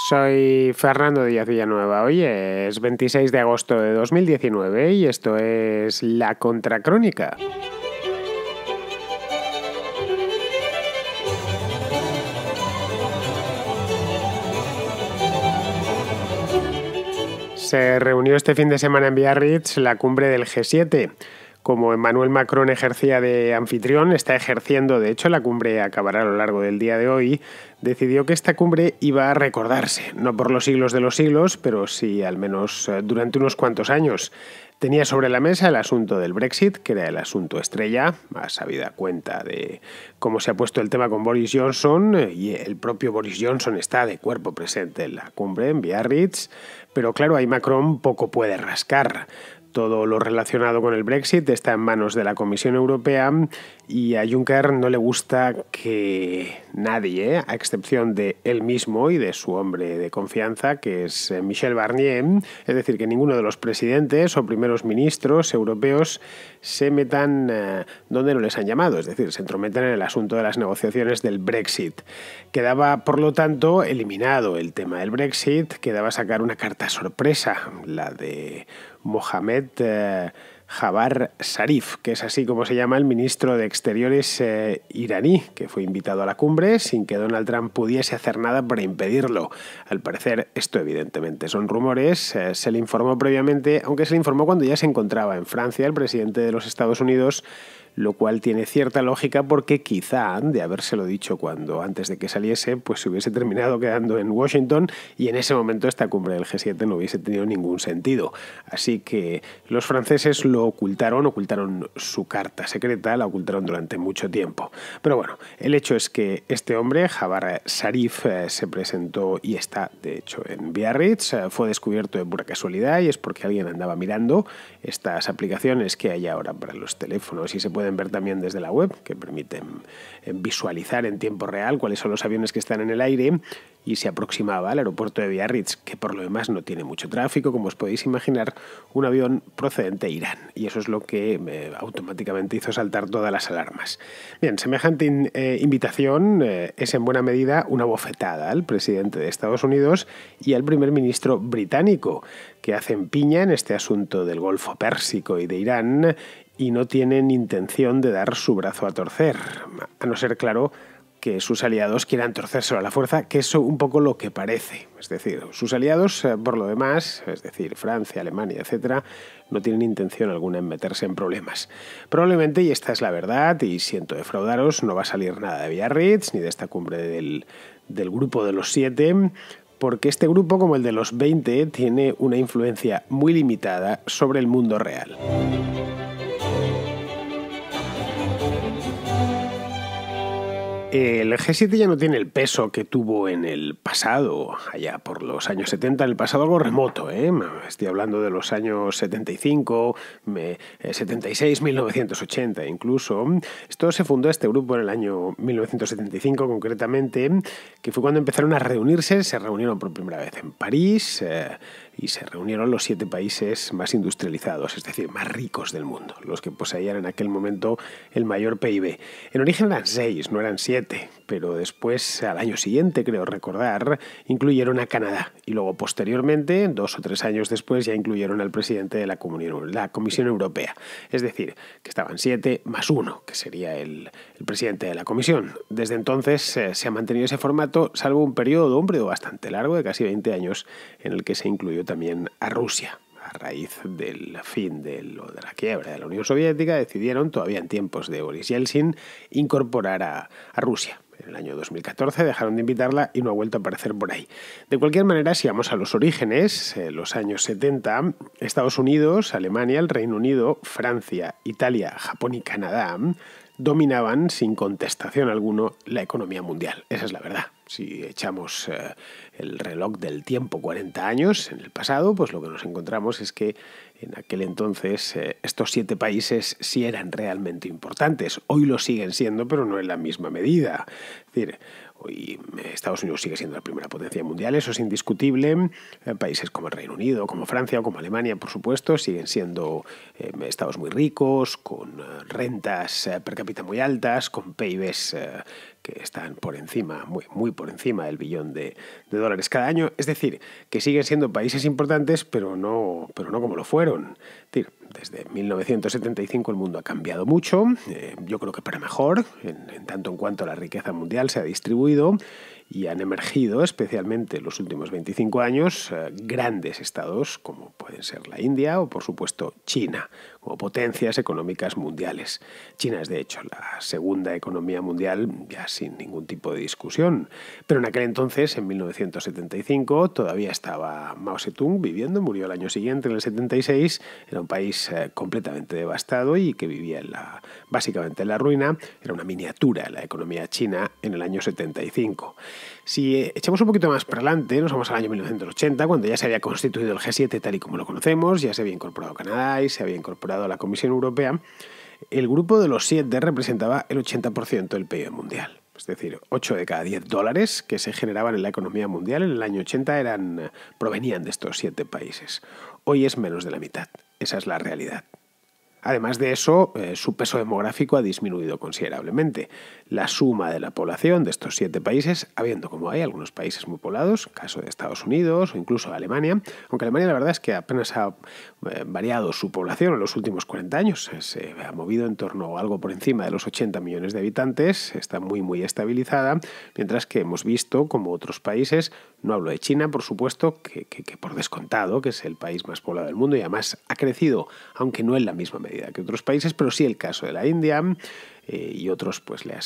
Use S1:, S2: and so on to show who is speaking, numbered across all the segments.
S1: Soy Fernando Díaz Villanueva. Hoy es 26 de agosto de 2019 y esto es La Contracrónica. Se reunió este fin de semana en Biarritz la cumbre del G7 como Emmanuel Macron ejercía de anfitrión, está ejerciendo, de hecho la cumbre acabará a lo largo del día de hoy, decidió que esta cumbre iba a recordarse, no por los siglos de los siglos, pero sí al menos eh, durante unos cuantos años. Tenía sobre la mesa el asunto del Brexit, que era el asunto estrella, a sabida cuenta de cómo se ha puesto el tema con Boris Johnson, eh, y el propio Boris Johnson está de cuerpo presente en la cumbre en Biarritz, pero claro, ahí Macron poco puede rascar. Todo lo relacionado con el Brexit está en manos de la Comisión Europea y a Juncker no le gusta que nadie, a excepción de él mismo y de su hombre de confianza, que es eh, Michel Barnier, es decir, que ninguno de los presidentes o primeros ministros europeos se metan eh, donde no les han llamado, es decir, se entrometan en el asunto de las negociaciones del Brexit. Quedaba, por lo tanto, eliminado el tema del Brexit, quedaba sacar una carta sorpresa, la de Mohamed Javar eh, Jabar Sarif, que es así como se llama el ministro de Exteriores eh, iraní, que fue invitado a la cumbre sin que Donald Trump pudiese hacer nada para impedirlo. Al parecer, esto evidentemente son rumores, eh, se le informó previamente, aunque se le informó cuando ya se encontraba en Francia, el presidente de los Estados Unidos lo cual tiene cierta lógica porque quizá de habérselo dicho cuando antes de que saliese, pues se hubiese terminado quedando en Washington y en ese momento esta cumbre del G7 no hubiese tenido ningún sentido. Así que los franceses lo ocultaron, ocultaron su carta secreta, la ocultaron durante mucho tiempo. Pero bueno, el hecho es que este hombre, javar Sarif, eh, se presentó y está de hecho en Biarritz, eh, fue descubierto de pura casualidad y es porque alguien andaba mirando estas aplicaciones que hay ahora para los teléfonos y se puede ver también desde la web, que permiten eh, visualizar en tiempo real cuáles son los aviones que están en el aire y se aproximaba al aeropuerto de Biarritz, que por lo demás no tiene mucho tráfico, como os podéis imaginar, un avión procedente de Irán. Y eso es lo que eh, automáticamente hizo saltar todas las alarmas. Bien, semejante eh, invitación es en buena medida una bofetada al presidente de Estados Unidos y al primer ministro británico, que hacen piña en este asunto del Golfo Pérsico y de Irán y no tienen intención de dar su brazo a torcer, a no ser claro que sus aliados quieran torcerse a la fuerza, que es un poco lo que parece. Es decir, sus aliados, eh, por lo demás, es decir, Francia, Alemania, etc. no tienen intención alguna en meterse en problemas. Probablemente, y esta es la verdad, y siento defraudaros, no va a salir nada de Biarritz ni de esta cumbre del, grupo de los siete, porque este grupo, como el de los 20, tiene una influencia muy limitada sobre el mundo real. El G7 ya no tiene el peso que tuvo en el pasado, allá por los años 70, en el pasado algo remoto, ¿eh? estoy hablando de los años 75, 76, 1980 incluso. Esto se fundó este grupo en el año 1975 concretamente, que fue cuando empezaron a reunirse, se reunieron por primera vez en París. Eh, y se reunieron los siete países más industrializados, es decir, más ricos del mundo, los que poseían en aquel momento el mayor PIB. En origen eran seis, no eran siete, pero después, al año siguiente, creo recordar, incluyeron a Canadá y luego posteriormente, dos o tres años después, ya incluyeron al presidente de la, Comisión Europea. Es decir, que estaban siete más uno, que sería el, presidente de la Comisión. Desde entonces eh, se ha mantenido ese formato, salvo un periodo, un periodo bastante largo, de casi 20 años, en el que se incluyó también a Rusia. A raíz del fin de, lo, de la quiebra de la Unión Soviética, decidieron, todavía en tiempos de Boris Yeltsin, incorporar a, Rusia en el año 2014 dejaron de invitarla y no ha vuelto a aparecer por ahí. De cualquier manera, si vamos a los orígenes, eh, los años 70, Estados Unidos, Alemania, el Reino Unido, Francia, Italia, Japón y Canadá dominaban sin contestación alguno la economía mundial. Esa es la verdad. Si echamos eh, el reloj del tiempo 40 años en el pasado, pues lo que nos encontramos es que en aquel entonces eh, estos siete países sí eran realmente importantes. Hoy lo siguen siendo, pero no en la misma medida. Es decir, Hoy eh, Estados Unidos sigue siendo la primera potencia mundial, eso es indiscutible. Países como el Reino Unido, como Francia o como Alemania, por supuesto, siguen siendo estados muy ricos, con rentas per cápita muy altas, con PIBs que están por encima, muy, muy por encima del billón de, dólares cada año. Es decir, que siguen siendo países importantes, pero no, pero no como lo fueron. desde 1975 el mundo ha cambiado mucho, eh, yo creo que para mejor, en, tanto en cuanto la riqueza mundial se ha distribuido y han emergido, especialmente en los últimos 25 años, eh, grandes estados como pueden ser la India o, por supuesto, China, o potencias económicas mundiales. China es de hecho la segunda economía mundial, ya sin ningún tipo de discusión. Pero en aquel entonces, en 1975, todavía estaba Mao Zedong viviendo, murió el año siguiente, en el 76, era un país eh, completamente devastado y que vivía en la, básicamente en la ruina, era una miniatura la economía china en el año 75. Si eh, echamos un poquito más para adelante, nos vamos al año 1980, cuando ya se había constituido el G7 tal y como lo conocemos, ya se había incorporado Canadá y se había incorporado dado a la Comisión Europea, el grupo de los siete representaba el 80% del PIB mundial. Es decir, 8 de cada 10 dólares que se generaban en la economía mundial en el año 80 eran, eh, provenían de estos siete países. Hoy es menos de la mitad. Esa es la realidad. Además de eso, eh, su peso demográfico ha disminuido considerablemente la suma de la población de estos siete países, habiendo como hay algunos países muy poblados, caso de Estados Unidos o incluso Alemania, aunque Alemania la verdad es que apenas ha eh, variado su población en los últimos 40 años, eh, se ha movido en torno a algo por encima de los 80 millones de habitantes, está muy muy estabilizada, mientras que hemos visto como otros países, no hablo de China por supuesto, que, que por descontado, que es el país más poblado del mundo y además ha crecido, aunque no en la misma medida que otros países, pero sí el caso de la India, eh, y otros, pues le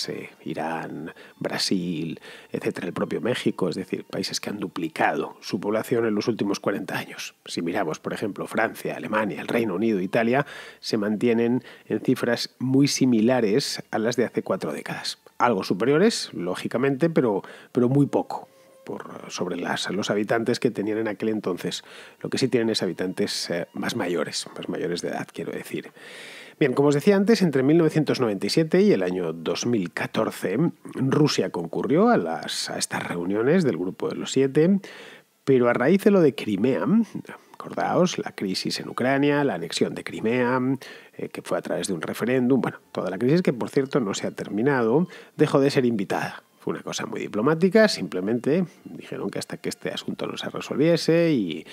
S1: Irán, Brasil, etcétera, el propio México, es decir, países que han duplicado su población en los últimos 40 años. Si miramos, por ejemplo, Francia, Alemania, el Reino Unido, Italia, se mantienen en cifras muy similares a las de hace cuatro décadas. Algo superiores, lógicamente, pero, pero muy poco, por, sobre las, los habitantes que tenían en aquel entonces. Lo que sí tienen es habitantes eh, más mayores, más mayores de edad, quiero decir. Bien, como os decía antes, entre 1997 y el año 2014, Rusia concurrió a, estas reuniones del Grupo de los Siete, pero a raíz de lo de Crimea, acordaos, la crisis en Ucrania, la anexión de Crimea, eh, que fue a través de un referéndum, bueno, toda la crisis que por cierto no se ha terminado, dejó de ser invitada. Fue una cosa muy diplomática, simplemente dijeron que hasta que este asunto no se resolviese y,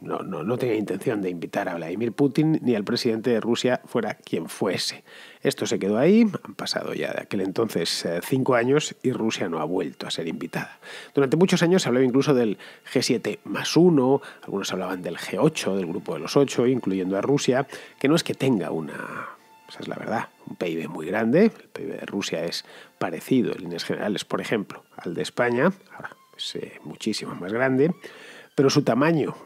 S1: no, no, tenía intención de invitar a Vladimir Putin ni al presidente de Rusia fuera quien fuese. Esto se quedó ahí, han pasado ya de aquel entonces eh, cinco años y Rusia no ha vuelto a ser invitada. Durante muchos años se hablaba incluso del G7 más uno, algunos hablaban del G8, del grupo de los ocho, incluyendo a Rusia, que no es que tenga una esa es la verdad. Un PIB muy grande. El PIB de Rusia es parecido en líneas generales, por ejemplo, al de España. Ahora es eh, muchísimo más grande. Pero su tamaño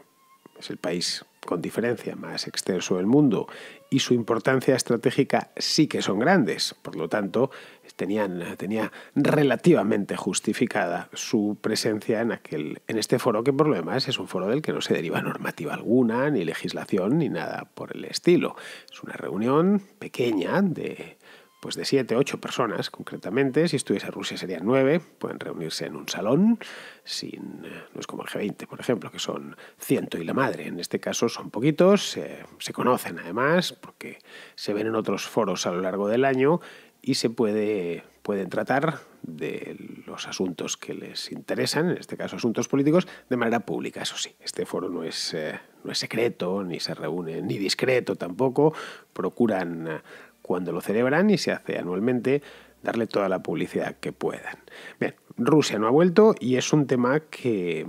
S1: es el país con diferencia más extenso del mundo y su importancia estratégica sí que son grandes. Por lo tanto, tenían, tenía relativamente justificada su presencia en, aquel, en este foro, que por lo demás es un foro del que no se deriva normativa alguna, ni legislación, ni nada por el estilo. Es una reunión pequeña de pues de siete ocho personas concretamente. Si estuviese Rusia serían nueve... pueden reunirse en un salón, sin, eh, no es como el G20, por ejemplo, que son ciento y la madre. En este caso son poquitos, se conocen además, porque se ven en otros foros a lo largo del año y se puede, pueden tratar de los asuntos que les interesan, en este caso asuntos políticos, de manera pública, eso sí. Este foro no es, eh, no es secreto, ni se reúne, ni discreto tampoco, procuran eh, cuando lo celebran y se hace anualmente darle toda la publicidad que puedan. Bien, Rusia no ha vuelto y es un tema que,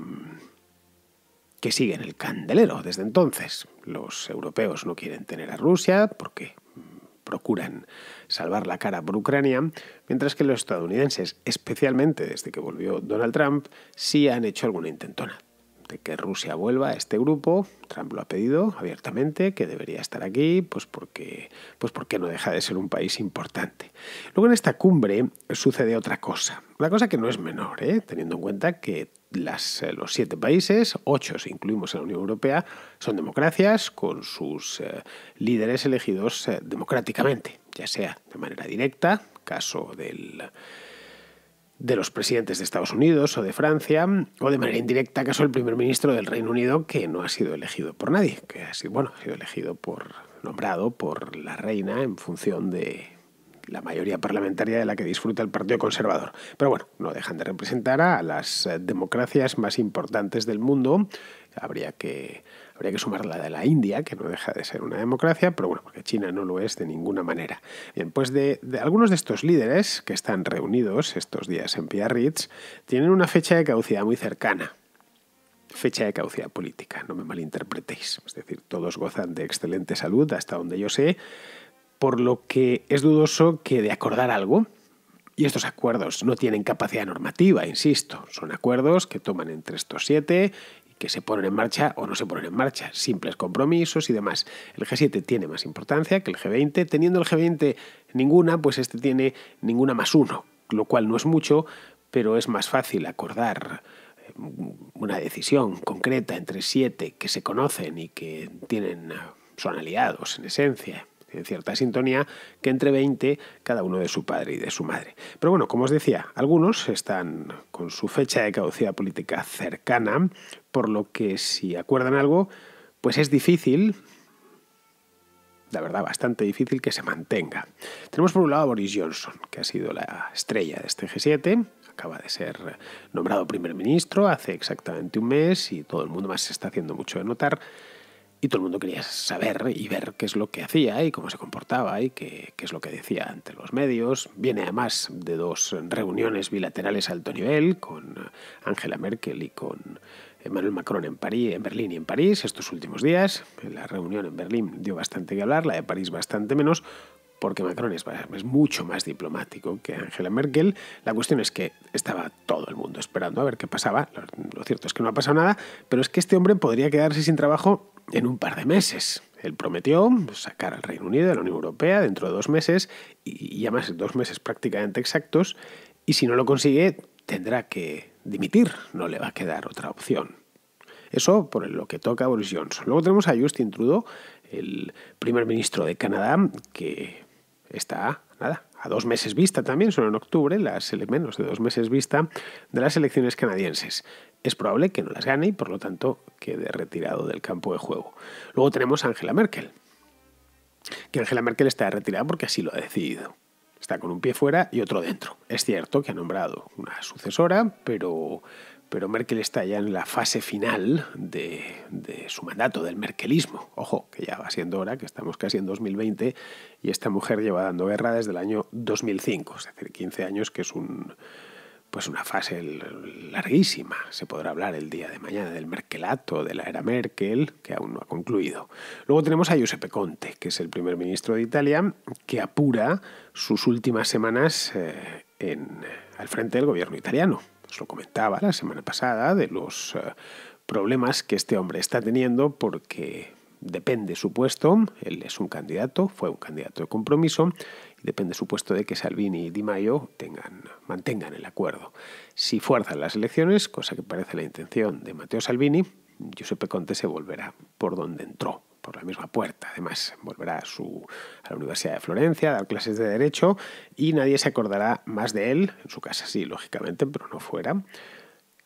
S1: que sigue en el candelero desde entonces. Los europeos no quieren tener a Rusia porque procuran salvar la cara por Ucrania, mientras que los estadounidenses, especialmente desde que volvió Donald Trump, sí han hecho alguna intentona de que Rusia vuelva a este grupo. Trump lo ha pedido abiertamente, que debería estar aquí, pues porque, pues porque no deja de ser un país importante. Luego en esta cumbre sucede otra cosa, una cosa que no es menor, ¿eh? teniendo en cuenta que las, eh, los siete países, ocho si incluimos a la Unión Europea, son democracias con sus eh, líderes elegidos democráticamente, ya sea de manera directa, caso del de los presidentes de Estados Unidos o de Francia, o de manera indirecta, acaso el primer ministro del Reino Unido, que no ha sido elegido por nadie, que ha sido, bueno, ha sido elegido por, nombrado por la reina en función de la mayoría parlamentaria de la que disfruta el Partido Conservador. Pero bueno, no dejan de representar a las eh, democracias más importantes del mundo. Habría que Habría que sumar la de la India, que no deja de ser una democracia, pero bueno, porque China no lo es de ninguna manera. Bien, pues de, algunos de estos líderes que están reunidos estos días en Piarritz tienen una fecha de caducidad muy cercana, fecha de caducidad política, no me malinterpretéis. Es decir, todos gozan de excelente salud, hasta donde yo sé, por lo que es dudoso que de acordar algo, y estos acuerdos no tienen capacidad normativa, insisto, son acuerdos que toman entre estos siete que se ponen en marcha o no se ponen en marcha, simples compromisos y demás. El G7 tiene más importancia que el G20, teniendo el G20 ninguna, pues este tiene ninguna más uno, lo cual no es mucho, pero es más fácil acordar eh, una decisión concreta entre siete que se conocen y que tienen, eh, son aliados en esencia en cierta sintonía que entre 20 cada uno de su padre y de su madre. Pero bueno, como os decía, algunos están con su fecha de caducidad política cercana, por lo que si acuerdan algo, pues es difícil, la verdad bastante difícil, que se mantenga. Tenemos por un lado a Boris Johnson, que ha sido la estrella de este G7, acaba de ser nombrado primer ministro hace exactamente un mes y todo el mundo más se está haciendo mucho de notar. Y todo el mundo quería saber y ver qué es lo que hacía y cómo se comportaba y qué, es lo que decía ante los medios. Viene además de dos reuniones bilaterales a alto nivel con Angela Merkel y con Emmanuel Macron en, París, en Berlín y en París estos últimos días. La reunión en Berlín dio bastante que hablar, la de París bastante menos, porque Macron es, mucho más diplomático que Angela Merkel. La cuestión es que estaba todo el mundo esperando a ver qué pasaba. Lo, cierto es que no ha pasado nada, pero es que este hombre podría quedarse sin trabajo en un par de meses. Él prometió sacar al Reino Unido de la Unión Europea dentro de dos meses, y, ya más de dos meses prácticamente exactos, y si no lo consigue tendrá que dimitir, no le va a quedar otra opción. Eso por lo que toca a Boris Johnson. Luego tenemos a Justin Trudeau, el primer ministro de Canadá, que está, nada, a dos meses vista también, solo en octubre, las, menos de dos meses vista, de las elecciones canadienses. Es probable que no las gane y por lo tanto quede retirado del campo de juego. Luego tenemos a Angela Merkel, que Angela Merkel está retirada porque así lo ha decidido. Está con un pie fuera y otro dentro. Es cierto que ha nombrado una sucesora, pero, pero Merkel está ya en la fase final de, de, su mandato, del merkelismo. Ojo, que ya va siendo hora, que estamos casi en 2020 y esta mujer lleva dando guerra desde el año 2005, es decir, 15 años, que es un, pues una fase larguísima. Se podrá hablar el día de mañana del Merkelato, de la era Merkel, que aún no ha concluido. Luego tenemos a Giuseppe Conte, que es el primer ministro de Italia, que apura sus últimas semanas eh, en, eh, al frente del gobierno italiano. Os lo comentaba la semana pasada de los eh, problemas que este hombre está teniendo porque depende su puesto, él es un candidato, fue un candidato de compromiso, depende supuesto de que Salvini y Di Maio tengan, mantengan el acuerdo. Si fuerzan las elecciones, cosa que parece la intención de Matteo Salvini, Giuseppe Conte se volverá por donde entró, por la misma puerta. Además, volverá a, su, a, la Universidad de Florencia a dar clases de Derecho y nadie se acordará más de él, en su casa sí, lógicamente, pero no fuera,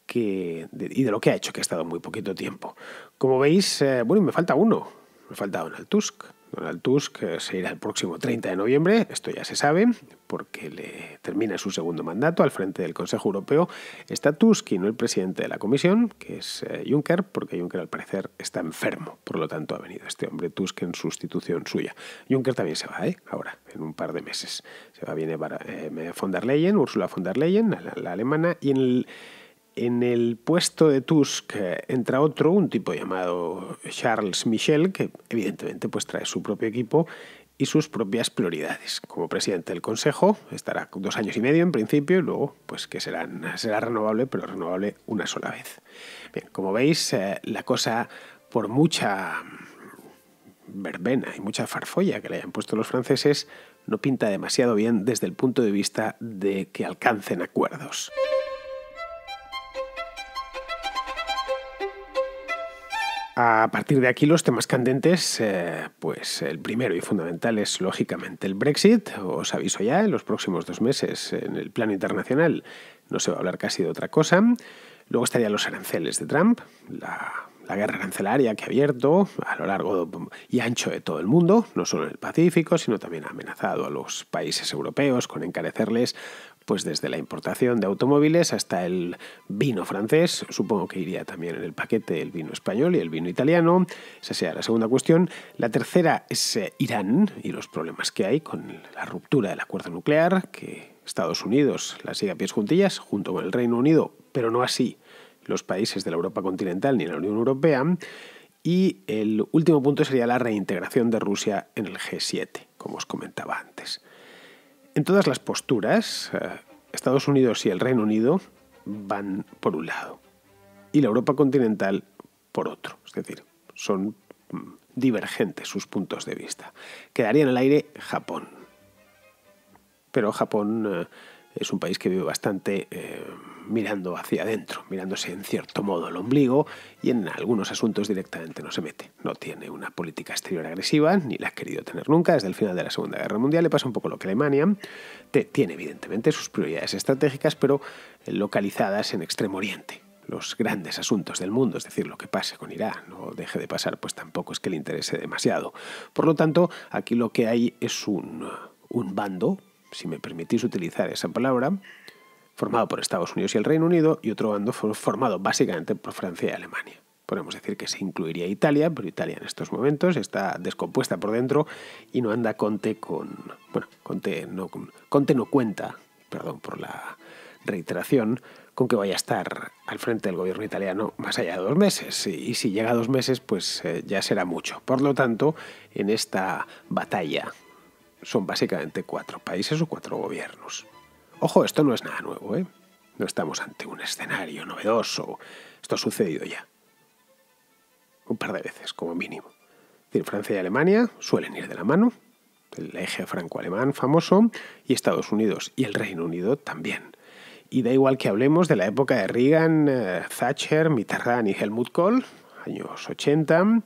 S1: que, y de lo que ha hecho, que ha estado muy poquito tiempo. Como veis, eh, bueno, me falta uno, me falta Donald Tusk. Donald Tusk eh, se irá el próximo 30 de noviembre, esto ya se sabe, porque le termina su segundo mandato al frente del Consejo Europeo. Está Tusk y no el presidente de la Comisión, que es eh, Juncker, porque Juncker al parecer está enfermo, por lo tanto ha venido este hombre Tusk en sustitución suya. Juncker también se va, ¿eh? Ahora, en un par de meses. Se va, viene para, eh, von der Leyen, Ursula von der Leyen, la, la alemana, y en el en el puesto de Tusk eh, entra otro, un tipo llamado Charles Michel, que evidentemente pues trae su propio equipo y sus propias prioridades. Como presidente del Consejo estará dos años y medio en principio y luego pues que será renovable, pero renovable una sola vez. como veis, eh, la cosa por mucha verbena y mucha farfolla que le hayan puesto los franceses, no pinta demasiado bien desde el punto de vista de que alcancen acuerdos. A partir de aquí los temas candentes, eh, pues el primero y fundamental es lógicamente el Brexit. Os aviso ya, en los próximos dos meses en el plano internacional no se va a hablar casi de otra cosa. Luego estarían los aranceles de Trump, la, guerra arancelaria que ha abierto a lo largo y ancho de todo el mundo, no solo en el Pacífico, sino también ha amenazado a los países europeos con encarecerles pues desde la importación de automóviles hasta el vino francés, supongo que iría también en el paquete el vino español y el vino italiano, esa sea la segunda cuestión. La tercera es eh, Irán y los problemas que hay con la ruptura del acuerdo nuclear, que Estados Unidos la sigue a pies juntillas junto con el Reino Unido, pero no así los países de la Europa continental ni la Unión Europea. Y el último punto sería la reintegración de Rusia en el G7, como os comentaba antes. En todas las posturas, eh, Estados Unidos y el Reino Unido van por un lado y la Europa continental por otro. Es decir, son mm, divergentes sus puntos de vista. Quedaría en el aire Japón. Pero Japón eh, es un país que vive bastante eh, mirando hacia adentro, mirándose en cierto modo al ombligo y en algunos asuntos directamente no se mete. No tiene una política exterior agresiva, ni la ha querido tener nunca. Desde el final de la Segunda Guerra Mundial le pasa un poco lo que Alemania. tiene evidentemente sus prioridades estratégicas, pero eh, localizadas en Extremo Oriente los grandes asuntos del mundo, es decir, lo que pase con Irán no deje de pasar, pues tampoco es que le interese demasiado. Por lo tanto, aquí lo que hay es un, un bando si me permitís utilizar esa palabra, formado por Estados Unidos y el Reino Unido, y otro bando formado básicamente por Francia y Alemania. Podemos decir que se incluiría Italia, pero Italia en estos momentos está descompuesta por dentro y no anda Conte con. Bueno, Conte no, Conte no cuenta, perdón por la reiteración, con que vaya a estar al frente del gobierno italiano más allá de dos meses. Y si llega a dos meses, pues eh, ya será mucho. Por lo tanto, en esta batalla son básicamente cuatro países o cuatro gobiernos. Ojo, esto no es nada nuevo, ¿eh? No estamos ante un escenario novedoso. Esto ha sucedido ya. Un par de veces, como mínimo. Francia y Alemania suelen ir de la mano. El eje franco-alemán famoso. Y Estados Unidos y el Reino Unido también. Y da igual que hablemos de la época de Reagan, eh, Thatcher, Mitterrand y Helmut Kohl, años 80,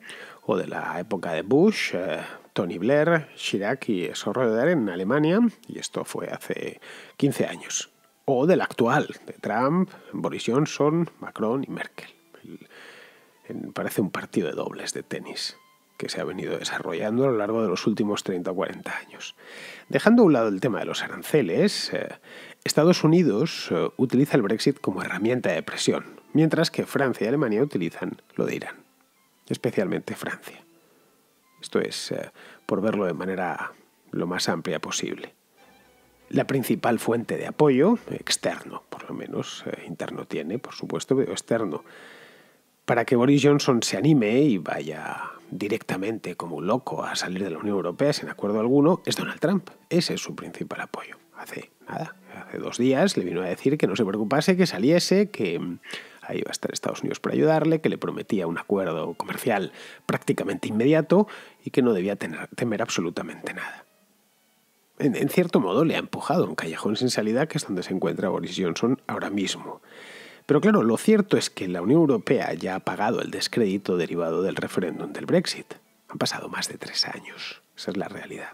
S1: o de la época de Bush, eh, Tony Blair, Chirac y Schröder en Alemania, y esto fue hace 15 años, o del actual, de Trump, Boris Johnson, Macron y Merkel. Parece un partido de dobles de tenis que se ha venido desarrollando a lo largo de los últimos 30 o 40 años. Dejando a un lado el tema de los aranceles, eh, Estados Unidos eh, utiliza el Brexit como herramienta de presión, mientras que Francia y Alemania utilizan lo de Irán, especialmente Francia. Esto es eh, por verlo de manera lo más amplia posible. La principal fuente de apoyo, externo, por lo menos, eh, interno tiene, por supuesto, pero externo, para que Boris Johnson se anime y vaya directamente como un loco a salir de la Unión Europea sin acuerdo alguno, es Donald Trump. Ese es su principal apoyo. Hace nada, hace dos días le vino a decir que no se preocupase, que saliese, que mm, ahí va a estar Estados Unidos para ayudarle, que le prometía un acuerdo comercial prácticamente inmediato y que no debía temer absolutamente nada. En, en, cierto modo le ha empujado a un callejón sin salida que es donde se encuentra Boris Johnson ahora mismo. Pero claro, lo cierto es que la Unión Europea ya ha pagado el descrédito derivado del referéndum del Brexit. Han pasado más de tres años, esa es la realidad.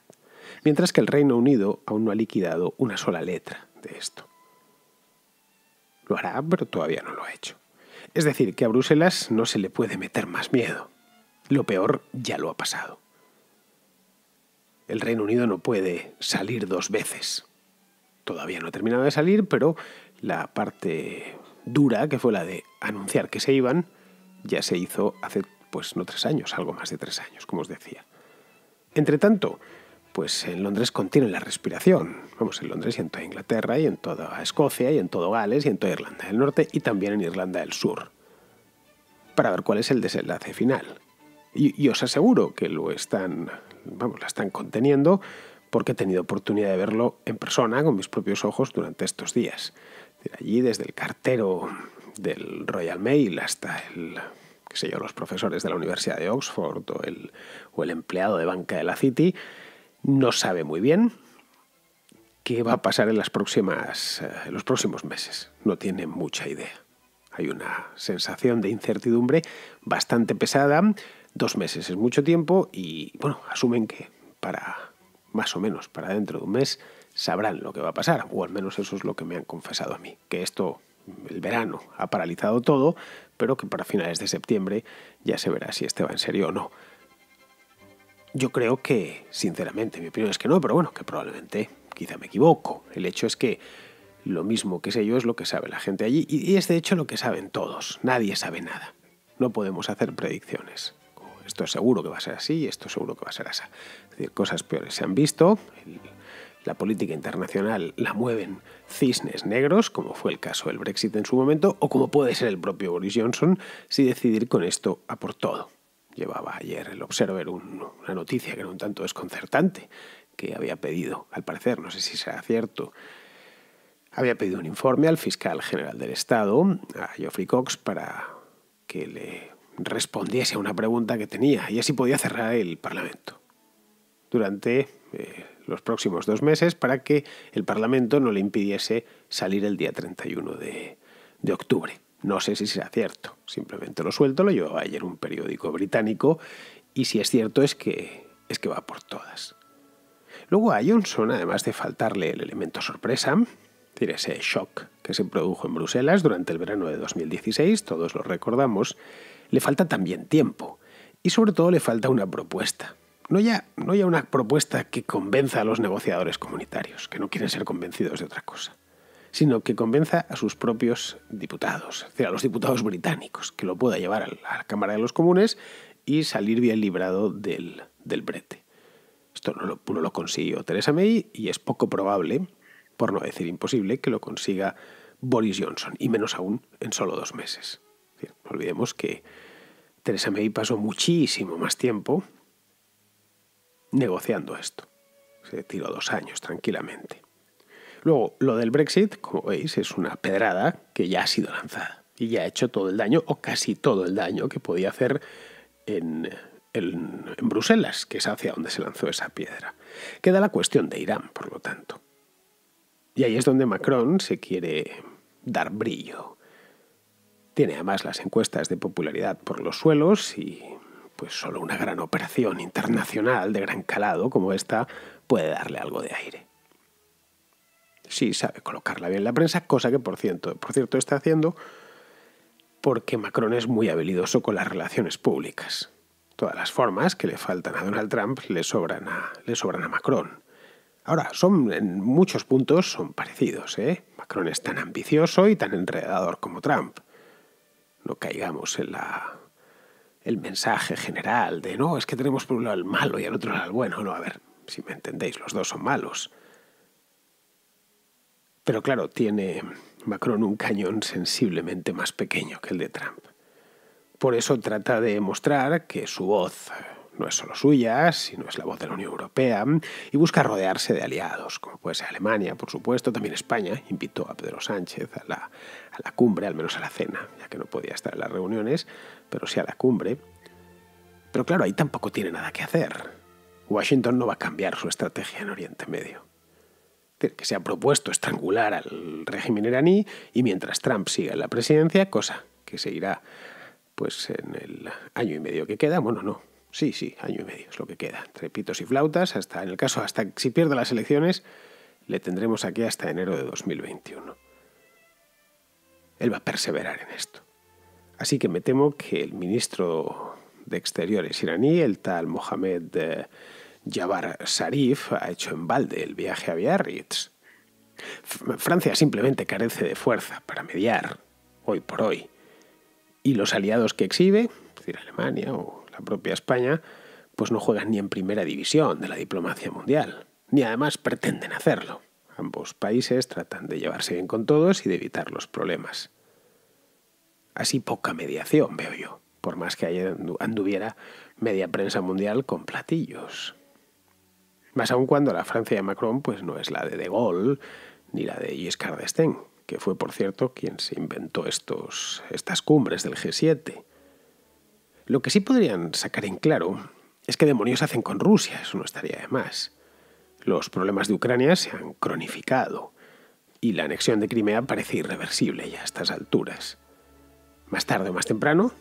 S1: Mientras que el Reino Unido aún no ha liquidado una sola letra de esto. Lo hará, pero todavía no lo ha hecho. Es decir, que a Bruselas no se le puede meter más miedo. Lo peor ya lo ha pasado el Reino Unido no puede salir dos veces. Todavía no ha terminado de salir, pero la parte dura, que fue la de anunciar que se iban, ya se hizo hace, pues no tres años, algo más de tres años, como os decía. Entre tanto, pues en Londres contienen la respiración. Vamos, en Londres y en toda Inglaterra y en toda Escocia y en todo Gales y en toda Irlanda del Norte y también en Irlanda del Sur. Para ver cuál es el desenlace final. Y, y os aseguro que lo están vamos, la están conteniendo porque he tenido oportunidad de verlo en persona con mis propios ojos durante estos días. Allí desde el cartero del Royal Mail hasta el qué sé yo, los profesores de la Universidad de Oxford o el, empleado de banca de la City, no sabe muy bien qué va a pasar en, eh, en los próximos meses. No tiene mucha idea. Hay una sensación de incertidumbre bastante pesada, Dos meses es mucho tiempo y, bueno, asumen que para más o menos para dentro de un mes sabrán lo que va a pasar, o al menos eso es lo que me han confesado a mí, que esto, el verano, ha paralizado todo, pero que para finales de septiembre ya se verá si este va en serio o no. Yo creo que, sinceramente, mi opinión es que no, pero bueno, que probablemente quizá me equivoco. El hecho es que lo mismo que sé yo es lo que sabe la gente allí y es de hecho lo que saben todos. Nadie sabe nada. No podemos hacer predicciones esto seguro que va a ser así y esto seguro que va a ser así. cosas peores se han visto, la política internacional la mueven cisnes negros, como fue el caso del Brexit en su momento, o como puede ser el propio Boris Johnson, si decidir con esto a por todo. Llevaba ayer el Observer una noticia que era un tanto desconcertante, que había pedido, al parecer, no sé si será cierto, había pedido un informe al fiscal general del Estado, a Geoffrey Cox, para que le respondiese a una pregunta que tenía y así podía cerrar el Parlamento. Durante eh, los próximos dos meses para que el Parlamento no le impidiese salir el día 31 de, octubre. No sé si será cierto, simplemente lo suelto, lo llevaba ayer un periódico británico y si es cierto es que, es que va por todas. Luego a Johnson, además de faltarle el elemento sorpresa, ese shock que se produjo en Bruselas durante el verano de 2016, todos lo recordamos, le falta también tiempo. Y sobre todo le falta una propuesta. No ya, no una propuesta que convenza a los negociadores comunitarios, que no quieren ser convencidos de otra cosa, sino que convenza a sus propios diputados, es decir, a los diputados británicos, que lo pueda llevar a la Cámara de los Comunes y salir bien librado del, brete. Esto lo, no lo consiguió Theresa May y es poco probable, por no decir imposible, que lo consiga Boris Johnson, y menos aún en solo dos meses olvidemos que Teresa May pasó muchísimo más tiempo negociando esto. Se tiró dos años tranquilamente. Luego, lo del Brexit, como veis, es una pedrada que ya ha sido lanzada y ya ha hecho todo el daño, o casi todo el daño que podía hacer en, en Bruselas, que es hacia donde se lanzó esa piedra. Queda la cuestión de Irán, por lo tanto. Y ahí es donde Macron se quiere dar brillo tiene además las encuestas de popularidad por los suelos y pues solo una gran operación internacional de gran calado como esta puede darle algo de aire. Sí, sabe colocarla bien en la prensa, cosa que por cierto, por cierto está haciendo porque Macron es muy habilidoso con las relaciones públicas. Todas las formas que le faltan a Donald Trump le sobran a, le sobran a Macron. Ahora, son, en muchos puntos son parecidos. ¿eh? Macron es tan ambicioso y tan enredador como Trump no caigamos en la el mensaje general de no, es que tenemos por un lado el malo y al otro lado el bueno. No, a ver, si me entendéis, los dos son malos. Pero claro, tiene Macron un cañón sensiblemente más pequeño que el de Trump. Por eso trata de mostrar que su voz no es solo suya, sino es la voz de la Unión Europea, y busca rodearse de aliados, como puede ser Alemania, por supuesto, también España, invitó a Pedro Sánchez a la, la cumbre, al menos a la cena, ya que no podía estar en las reuniones, pero sí a la cumbre. Pero claro, ahí tampoco tiene nada que hacer. Washington no va a cambiar su estrategia en Oriente Medio. Que se ha propuesto estrangular al régimen iraní y mientras Trump siga en la presidencia, cosa que seguirá pues en el año y medio que queda, bueno, no, sí, sí, año y medio es lo que queda, entre pitos y flautas, hasta en el caso, hasta si pierde las elecciones, le tendremos aquí hasta enero de 2021 él va a perseverar en esto. Así que me temo que el ministro de Exteriores iraní, el tal Mohamed eh, Jabar Sharif, Sarif, ha hecho en balde el viaje a Biarritz. Francia simplemente carece de fuerza para mediar, hoy por hoy. Y los aliados que exhibe, es decir, Alemania o la propia España, pues no juegan ni en primera división de la diplomacia mundial, ni además pretenden hacerlo. Ambos países tratan de llevarse bien con todos y de evitar los problemas. Así poca mediación veo yo, por más que anduviera media prensa mundial con platillos. Más aun cuando la Francia de Macron pues no es la de De Gaulle ni la de Giscard d'Estaing, que fue por cierto quien se inventó estos, estas cumbres del G7. Lo que sí podrían sacar en claro es qué demonios hacen con Rusia, eso no estaría de más. Los problemas de Ucrania se han cronificado y la anexión de Crimea parece irreversible ya a estas alturas. Más tarde o más temprano,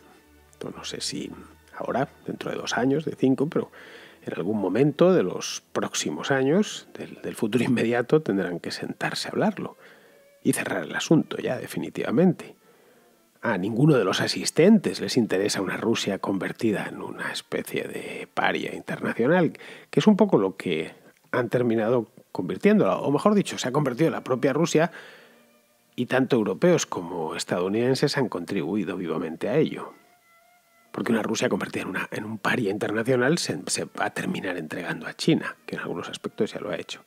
S1: no sé si ahora, dentro de dos años, de cinco, pero en algún momento de los próximos años, del, futuro inmediato, tendrán que sentarse a hablarlo y cerrar el asunto ya definitivamente. A ninguno de los asistentes les interesa una Rusia convertida en una especie de paria internacional, que es un poco lo que han terminado convirtiéndola, o mejor dicho, se ha convertido en la propia Rusia y tanto europeos como estadounidenses han contribuido vivamente a ello. Porque una Rusia convertida en, un paria internacional se, se va a terminar entregando a China, que en algunos aspectos ya lo ha hecho,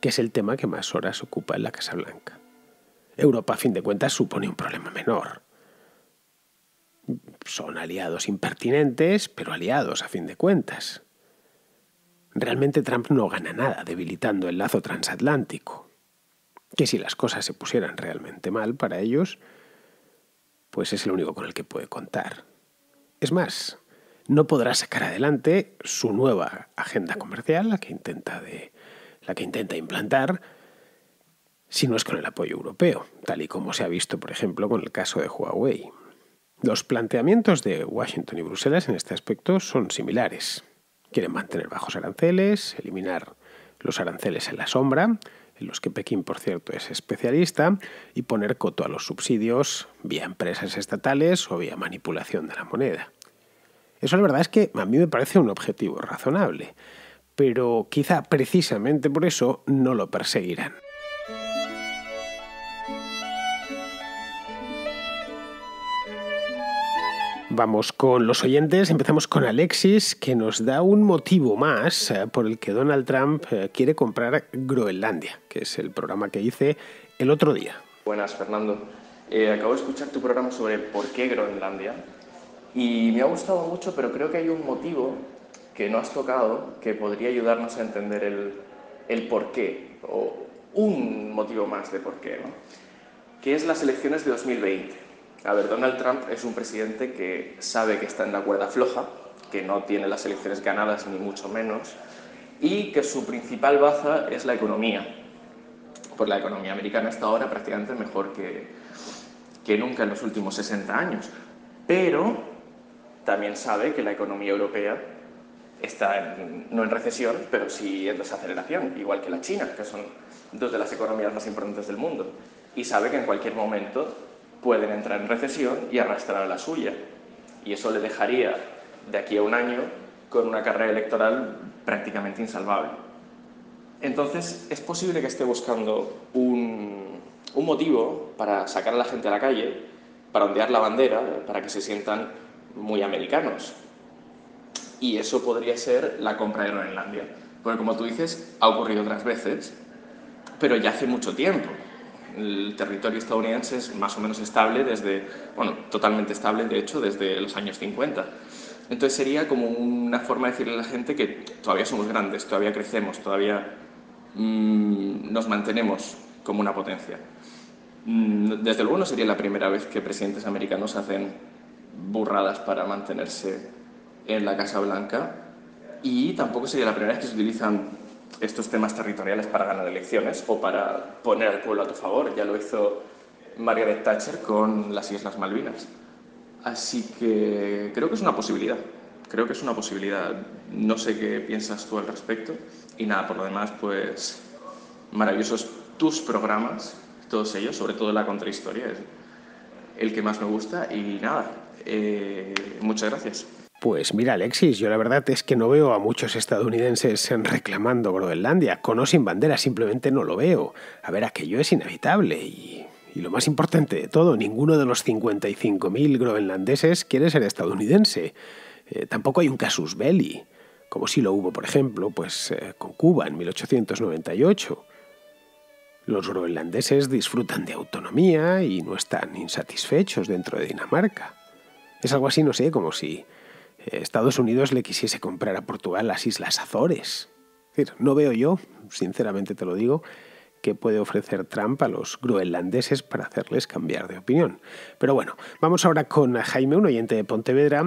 S1: que es el tema que más horas ocupa en la Casa Blanca. Europa, a fin de cuentas, supone un problema menor. Son aliados impertinentes, pero aliados, a fin de cuentas realmente Trump no gana nada debilitando el lazo transatlántico. Que si las cosas se pusieran realmente mal para ellos, pues es el único con el que puede contar. Es más, no podrá sacar adelante su nueva agenda comercial, la que intenta, la que intenta implantar, si no es con el apoyo europeo, tal y como se ha visto, por ejemplo, con el caso de Huawei. Los planteamientos de Washington y Bruselas en este aspecto son similares. Quieren mantener bajos aranceles, eliminar los aranceles en la sombra, en los que Pekín, por cierto, es especialista, y poner coto a los subsidios vía empresas estatales o vía manipulación de la moneda. Eso la verdad es que a mí me parece un objetivo razonable, pero quizá precisamente por eso no lo perseguirán. Vamos con los oyentes, empezamos con Alexis, que nos da un motivo más eh, por el que Donald Trump eh, quiere comprar Groenlandia, que es el programa que hice el otro día. Buenas, Fernando.
S2: Eh, acabo de escuchar tu programa sobre por qué Groenlandia y me ha gustado mucho, pero creo que hay un motivo que no has tocado que podría ayudarnos a entender el, por qué, o un motivo más de por qué, que es las elecciones de 2020. A ver, Donald Trump es un presidente que sabe que está en la cuerda floja, que no tiene las elecciones ganadas ni mucho menos, y que su principal baza es la economía. Pues la economía americana está ahora prácticamente mejor que, que nunca en los últimos 60 años, pero también sabe que la economía europea está no en recesión, pero sí en desaceleración, igual que la China, que son dos de las economías más importantes del mundo, y sabe que en cualquier momento pueden entrar en recesión y arrastrar a la suya. Y eso le dejaría de aquí a un año con una carrera electoral prácticamente insalvable. Entonces, es posible que esté buscando un, un motivo para sacar a la gente a la calle, para ondear la bandera, para que se sientan muy americanos. Y eso podría ser la compra de Groenlandia. Porque como tú dices, ha ocurrido otras veces, pero ya hace mucho tiempo el territorio estadounidense es más o menos estable desde, bueno, totalmente estable de hecho desde los años 50. Entonces sería como una forma de decirle a la gente que todavía somos grandes, todavía crecemos, todavía mm, nos mantenemos como una potencia. Mm, desde luego no sería la primera vez que presidentes americanos hacen burradas para mantenerse en la Casa Blanca y tampoco sería la primera vez que se utilizan estos temas territoriales para ganar elecciones o para poner al pueblo a tu favor. Ya lo hizo Margaret Thatcher con las Islas Malvinas. Así que creo que es una posibilidad. Creo que es una posibilidad. No sé qué piensas tú al respecto. Y nada, por lo demás, pues maravillosos tus programas, todos ellos, sobre todo la contrahistoria, es el que más me gusta. Y nada, eh, muchas gracias.
S1: Pues mira, Alexis, yo la verdad es que no veo a muchos estadounidenses reclamando Groenlandia, con o sin bandera, simplemente no lo veo. A ver, aquello es inevitable y, lo más importante de todo, ninguno de los 55.000 groenlandeses quiere ser estadounidense. Eh, tampoco hay un casus belli, como si lo hubo, por ejemplo, pues eh, con Cuba en 1898. Los groenlandeses disfrutan de autonomía y no están insatisfechos dentro de Dinamarca. Es algo así, no sé, como si Estados Unidos le quisiese comprar a Portugal las Islas Azores. Es decir, no veo yo, sinceramente te lo digo, que puede ofrecer Trump a los groenlandeses para hacerles cambiar de opinión. Pero bueno, vamos ahora con Jaime, un oyente de Pontevedra,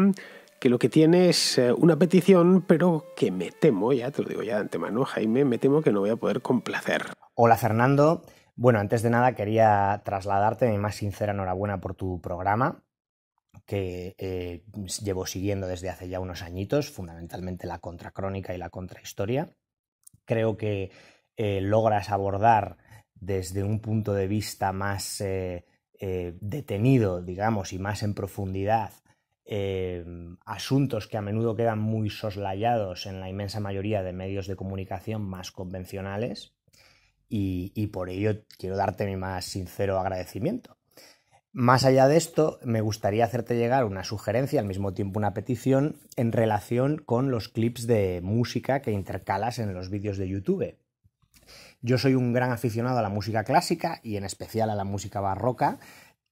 S1: que lo que tiene es eh, una petición, pero que me temo, ya te lo digo ya de antemano, Jaime, me temo que no voy a poder complacer. Hola Fernando, bueno, antes de nada quería trasladarte mi
S3: más sincera enhorabuena por tu programa que eh, llevo siguiendo desde hace ya unos añitos, fundamentalmente la contracrónica y la contrahistoria. Creo que eh, logras abordar desde un punto de vista más eh, detenido, digamos, y más en profundidad, asuntos que a menudo quedan muy soslayados en la inmensa mayoría de medios de comunicación más convencionales. y por ello quiero darte mi más sincero agradecimiento más allá de esto, me gustaría hacerte llegar una sugerencia, al mismo tiempo una petición, en relación con los clips de música que intercalas en los vídeos de YouTube. Yo soy un gran aficionado a la música clásica y en especial a la música barroca.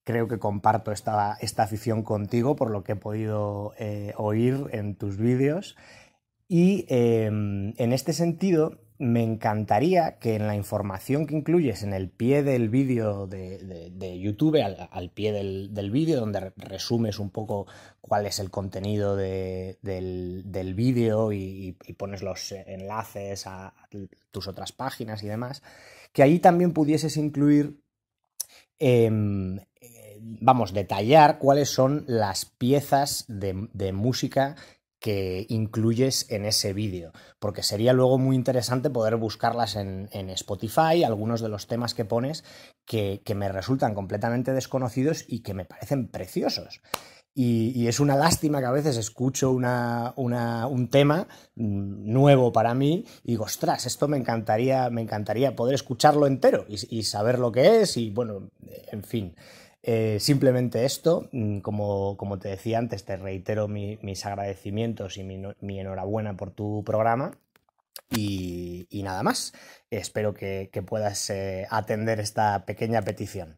S3: Creo que comparto esta, afición contigo por lo que he podido eh, oír en tus vídeos. Y em, en este sentido, me encantaría que en la información que incluyes en el pie del vídeo de, YouTube, al, pie del, vídeo, donde resumes un poco cuál es el contenido del, vídeo y, pones los enlaces a, tus otras páginas y demás, que ahí también pudieses incluir em, eh, vamos, detallar cuáles son las piezas de, música que incluyes en ese vídeo, porque sería luego muy interesante poder buscarlas en, Spotify, algunos de los temas que pones que, me resultan completamente desconocidos y que me parecen preciosos. Y, es una lástima que a veces escucho un tema mm, nuevo para mí y digo, ostras, esto me encantaría, me encantaría poder escucharlo entero y saber lo que es y bueno, en fin. Eh, simplemente esto, mm, como, como, te decía antes, te reitero mis agradecimientos y mi, enhorabuena por tu programa. Y, y nada más. Espero que, que puedas eh, atender esta pequeña petición.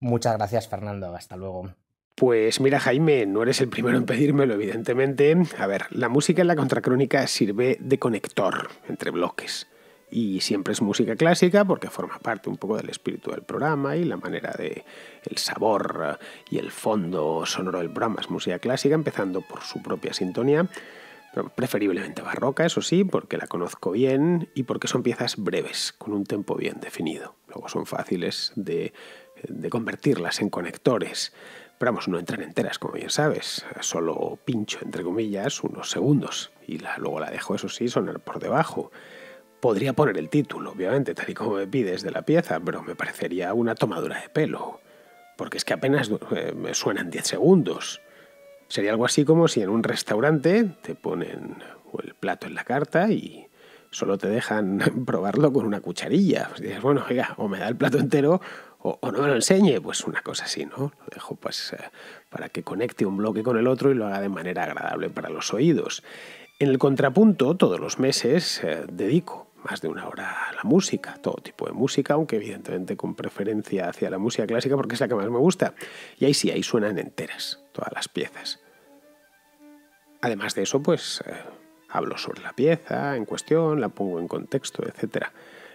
S3: Muchas gracias, Fernando. Hasta luego.
S1: Pues mira, Jaime, no eres el primero en pedírmelo, evidentemente. A ver, la música en la contracrónica sirve de conector entre bloques y siempre es música clásica porque forma parte un poco del espíritu del programa y la manera de el sabor eh, y el fondo sonoro del programa es música clásica empezando por su propia sintonía preferiblemente barroca, eso sí, porque la conozco bien y porque son piezas breves, con un tempo bien definido. Luego son fáciles de, convertirlas en conectores, pero vamos, no entran enteras, como bien sabes, solo pincho, entre comillas, unos segundos y la, luego la dejo, eso sí, sonar por debajo. Podría poner el título, obviamente, tal y como me pides de la pieza, pero me parecería una tomadura de pelo, porque es que apenas eh, me suenan 10 segundos. Sería algo así como si en un restaurante te ponen el plato en la carta y solo te dejan probarlo con una cucharilla. Pues dices, bueno, oiga, o me da el plato entero o, no me lo enseñe. Pues una cosa así, ¿no? Lo dejo pues, eh, para que conecte un bloque con el otro y lo haga de manera agradable para los oídos. En el contrapunto, todos los meses eh, dedico más de una hora la música, todo tipo de música, aunque evidentemente con preferencia hacia la música clásica porque es la que más me gusta. Y ahí sí, ahí suenan enteras todas las piezas. Además de eso, pues eh, hablo sobre la pieza en cuestión, la pongo en contexto, etc.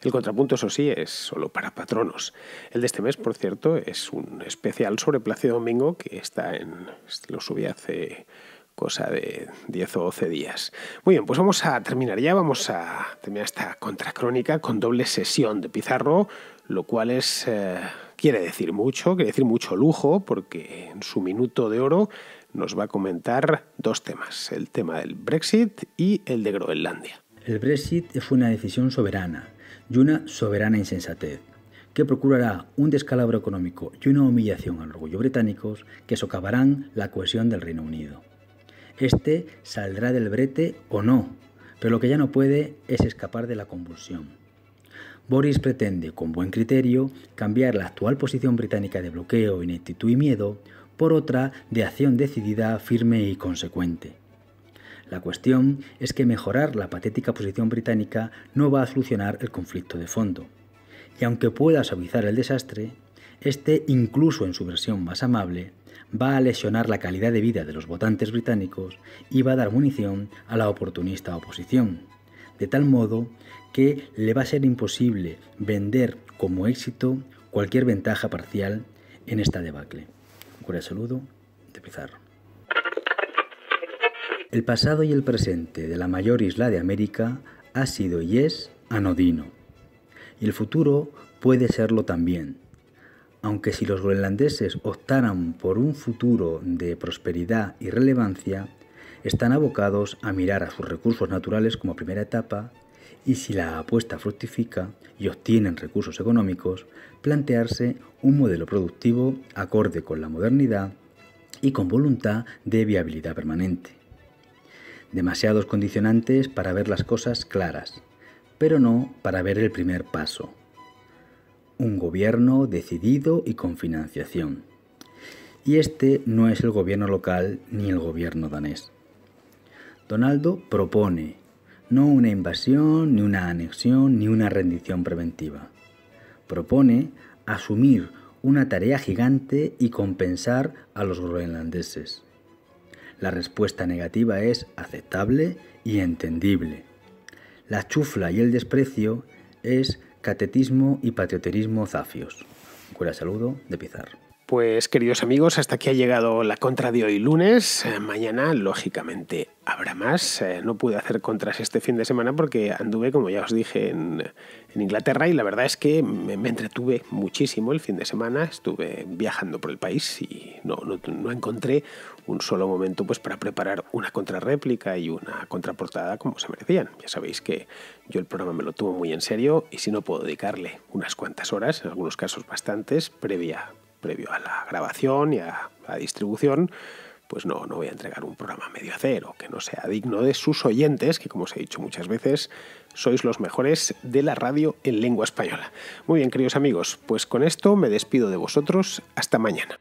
S1: El contrapunto, eso sí, es solo para patronos. El de este mes, por cierto, es un especial sobre Plácido Domingo que está en. lo subí hace cosa de 10 o 12 días. Muy bien, pues vamos a terminar ya, vamos a terminar esta contracrónica con doble sesión de Pizarro, lo cual es, eh, quiere decir mucho, quiere decir mucho lujo, porque en su minuto de oro nos va a comentar dos temas, el tema del Brexit y el de Groenlandia.
S4: El Brexit fue una decisión soberana y una soberana insensatez que procurará un descalabro económico y una humillación al orgullo británicos que socavarán la cohesión del Reino Unido. Este saldrá del brete o no, pero lo que ya no puede es escapar de la convulsión. Boris pretende, con buen criterio, cambiar la actual posición británica de bloqueo, ineptitud y miedo por otra de acción decidida, firme y consecuente. La cuestión es que mejorar la patética posición británica no va a solucionar el conflicto de fondo. Y aunque pueda suavizar el desastre, este, incluso en su versión más amable, va a lesionar la calidad de vida de los votantes británicos y va a dar munición a la oportunista oposición, de tal modo que le va a ser imposible vender como éxito cualquier ventaja parcial en esta debacle. Un cordial saludo de Pizarro. El pasado y el presente de la mayor isla de América ha sido y es anodino. Y el futuro puede serlo también aunque si los groenlandeses optaran por un futuro de prosperidad y relevancia, están abocados a mirar a sus recursos naturales como primera etapa y si la apuesta fructifica y obtienen recursos económicos, plantearse un modelo productivo acorde con la modernidad y con voluntad de viabilidad permanente. Demasiados condicionantes para ver las cosas claras, pero no para ver el primer paso, un gobierno decidido y con financiación. Y este no es el gobierno local ni el gobierno danés. Donaldo propone no una invasión, ni una anexión, ni una rendición preventiva. Propone asumir una tarea gigante y compensar a los groenlandeses. La respuesta negativa es aceptable y entendible. La chufla y el desprecio es Catetismo y Patrioterismo Zafios. Un cura saludo de Pizarro.
S1: Pues queridos amigos, hasta aquí ha llegado la contra de hoy lunes. Eh, mañana, lógicamente, habrá más. Eh, no pude hacer contras este fin de semana porque anduve, como ya os dije, en, Inglaterra y la verdad es que me, entretuve muchísimo el fin de semana. Estuve viajando por el país y no, encontré un solo momento pues, para preparar una contrarréplica y una contraportada como se merecían. Ya sabéis que yo el programa me lo tomo muy en serio y si no puedo dedicarle unas cuantas horas, en algunos casos bastantes, previa previo a la grabación y a la distribución, pues no, no voy a entregar un programa medio cero, que no sea digno de sus oyentes, que como os he dicho muchas veces, sois los mejores de la radio en lengua española. Muy bien, queridos amigos, pues con esto me despido de vosotros, hasta mañana.